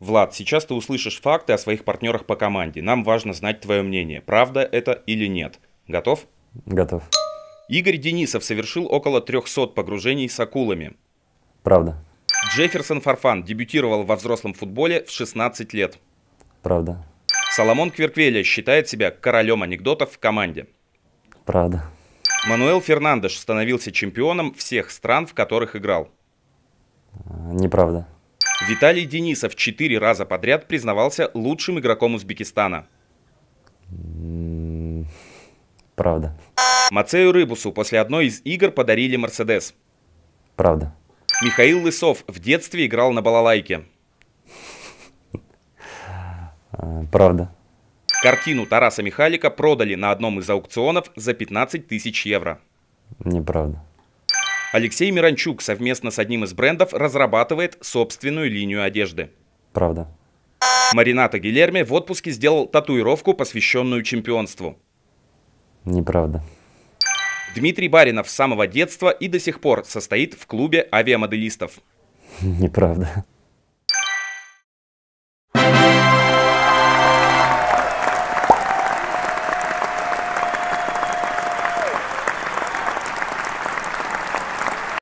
Влад, сейчас ты услышишь факты о своих партнерах по команде. Нам важно знать твое мнение, правда это или нет. Готов? Готов. Игорь Денисов совершил около 300 погружений с акулами. Правда. Джефферсон Фарфан дебютировал во взрослом футболе в 16 лет. Правда. Соломон Кверквеля считает себя королем анекдотов в команде. Правда. Мануэл Фернандеш становился чемпионом всех стран, в которых играл. А, неправда. Виталий Денисов четыре раза подряд признавался лучшим игроком Узбекистана. Правда. Мацею Рыбусу после одной из игр подарили Мерседес. Правда. Михаил Лысов в детстве играл на балалайке. А, правда. Картину Тараса Михалика продали на одном из аукционов за 15 тысяч евро. Неправда. Алексей Миранчук совместно с одним из брендов разрабатывает собственную линию одежды. Правда. Марината Гилерми в отпуске сделал татуировку, посвященную чемпионству. Неправда. Дмитрий Баринов с самого детства и до сих пор состоит в клубе авиамоделистов. Неправда.